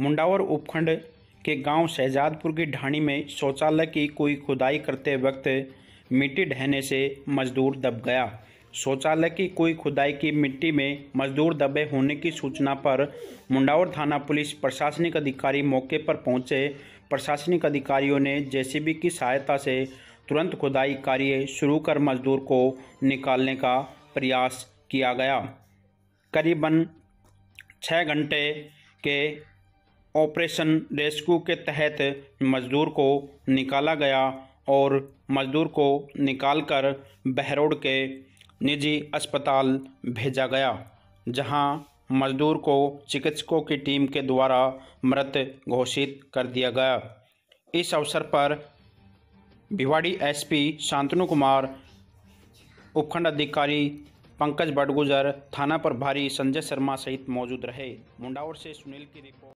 मुंडावर उपखंड के गांव शहजादपुर की ढाणी में शौचालय की कोई खुदाई करते वक्त मिट्टी ढहने से मजदूर दब गया शौचालय की कोई खुदाई की मिट्टी में मजदूर दबे होने की सूचना पर मुंडावर थाना पुलिस प्रशासनिक अधिकारी मौके पर पहुंचे प्रशासनिक अधिकारियों ने जेसीबी की सहायता से तुरंत खुदाई कार्य शुरू कर मजदूर को निकालने का प्रयास किया गया करीबन छः घंटे के ऑपरेशन रेस्क्यू के तहत मजदूर को निकाला गया और मजदूर को निकालकर बहरोड के निजी अस्पताल भेजा गया जहां मजदूर को चिकित्सकों की टीम के द्वारा मृत घोषित कर दिया गया इस अवसर पर भिवाड़ी एसपी शांतनु कुमार उपखंड अधिकारी पंकज बडगुजर थाना प्रभारी संजय शर्मा सहित मौजूद रहे मुंडावर से सुनील की रिपोर्ट